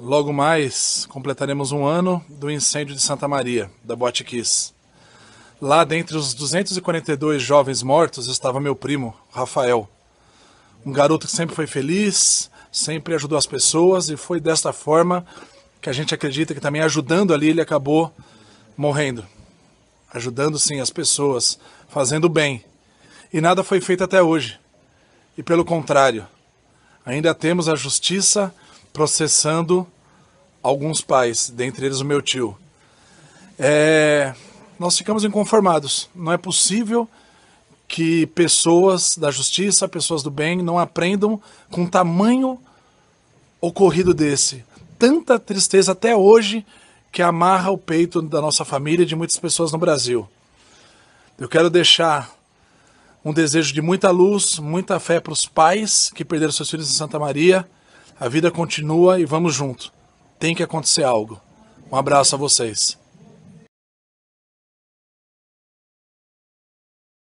Logo mais, completaremos um ano do incêndio de Santa Maria, da Kiss. Lá, dentre os 242 jovens mortos, estava meu primo, Rafael. Um garoto que sempre foi feliz, sempre ajudou as pessoas e foi desta forma que a gente acredita que também ajudando ali ele acabou morrendo. Ajudando sim as pessoas, fazendo bem. E nada foi feito até hoje. E pelo contrário, ainda temos a justiça processando alguns pais, dentre eles o meu tio, é, nós ficamos inconformados. Não é possível que pessoas da justiça, pessoas do bem, não aprendam com o tamanho ocorrido desse. Tanta tristeza até hoje que amarra o peito da nossa família e de muitas pessoas no Brasil. Eu quero deixar um desejo de muita luz, muita fé para os pais que perderam seus filhos em Santa Maria. A vida continua e vamos junto tem que acontecer algo. Um abraço a vocês.